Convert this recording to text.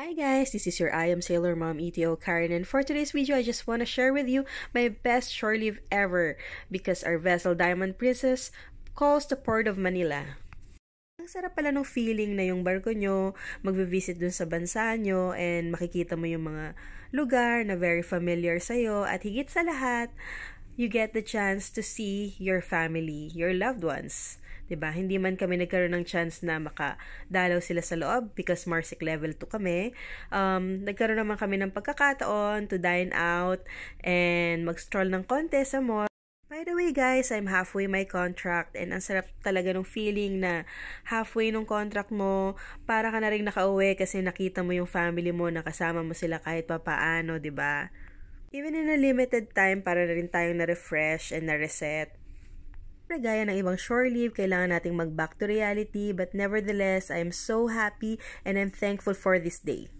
Hi guys, this is your I Am Sailor Mom ETO Karen and for today's video I just want to share with you my best shore leave ever because our vessel Diamond Princess calls the Port of Manila. Ang sarap pala ng feeling na yung barko nyo, magbe-visit dun sa bansa nyo and makikita mo yung mga lugar na very familiar sa'yo at higit sa lahat, you get the chance to see your family, your loved ones. 'di ba? Hindi man kami nagkaroon ng chance na makadalaw sila sa loob because Marsic level 2 kami. Um, nagkaroon naman kami ng pagkakataon to dine out and mag-stroll ng konti sa mall. By the way guys, I'm halfway my contract and ang sarap talaga ng feeling na halfway ng contract mo, para ka na rin nakauwi kasi nakita mo yung family mo, nakasama mo sila kahit papaano, 'di ba? Even in a limited time, para na rin tayong na-refresh and na-reset. gaya ng ibang shore leave, kailangan nating mag-back to reality, but nevertheless, I am so happy and I'm thankful for this day.